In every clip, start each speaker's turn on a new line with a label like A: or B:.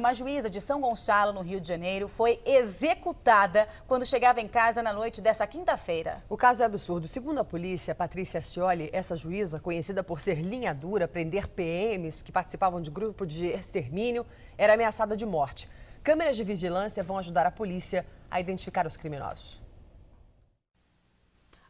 A: Uma juíza de São Gonçalo, no Rio de Janeiro, foi executada quando chegava em casa na noite dessa quinta-feira. O caso é absurdo. Segundo a polícia, Patrícia Scioli, essa juíza, conhecida por ser linha dura, prender PMs que participavam de grupo de extermínio, era ameaçada de morte. Câmeras de vigilância vão ajudar a polícia a identificar os criminosos.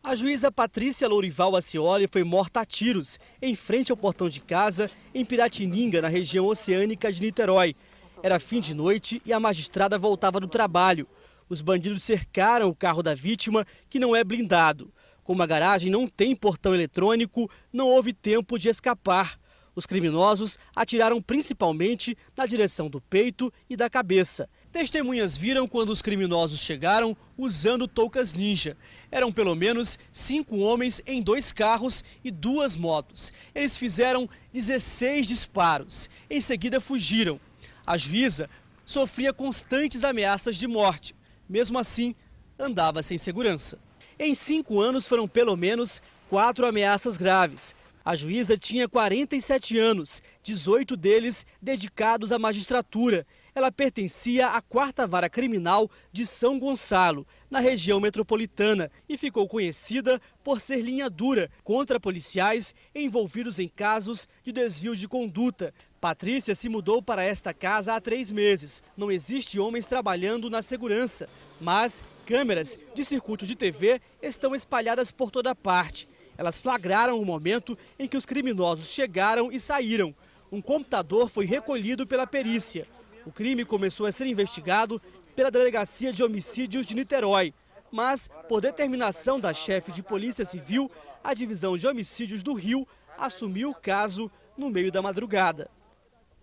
B: A juíza Patrícia Lourival Acioli foi morta a tiros, em frente ao portão de casa, em Piratininga, na região oceânica de Niterói. Era fim de noite e a magistrada voltava do trabalho. Os bandidos cercaram o carro da vítima, que não é blindado. Como a garagem não tem portão eletrônico, não houve tempo de escapar. Os criminosos atiraram principalmente na direção do peito e da cabeça. Testemunhas viram quando os criminosos chegaram usando toucas ninja. Eram pelo menos cinco homens em dois carros e duas motos. Eles fizeram 16 disparos. Em seguida, fugiram. A juíza sofria constantes ameaças de morte. Mesmo assim, andava sem segurança. Em cinco anos foram pelo menos quatro ameaças graves, a juíza tinha 47 anos, 18 deles dedicados à magistratura. Ela pertencia à quarta vara criminal de São Gonçalo, na região metropolitana, e ficou conhecida por ser linha dura contra policiais envolvidos em casos de desvio de conduta. Patrícia se mudou para esta casa há três meses. Não existe homens trabalhando na segurança, mas câmeras de circuito de TV estão espalhadas por toda parte. Elas flagraram o momento em que os criminosos chegaram e saíram. Um computador foi recolhido pela perícia. O crime começou a ser investigado pela Delegacia de Homicídios de Niterói. Mas, por determinação da chefe de Polícia Civil, a Divisão de Homicídios do Rio assumiu o caso no meio da madrugada.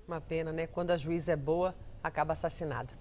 A: Uma pena, né? Quando a juíza é boa, acaba assassinada.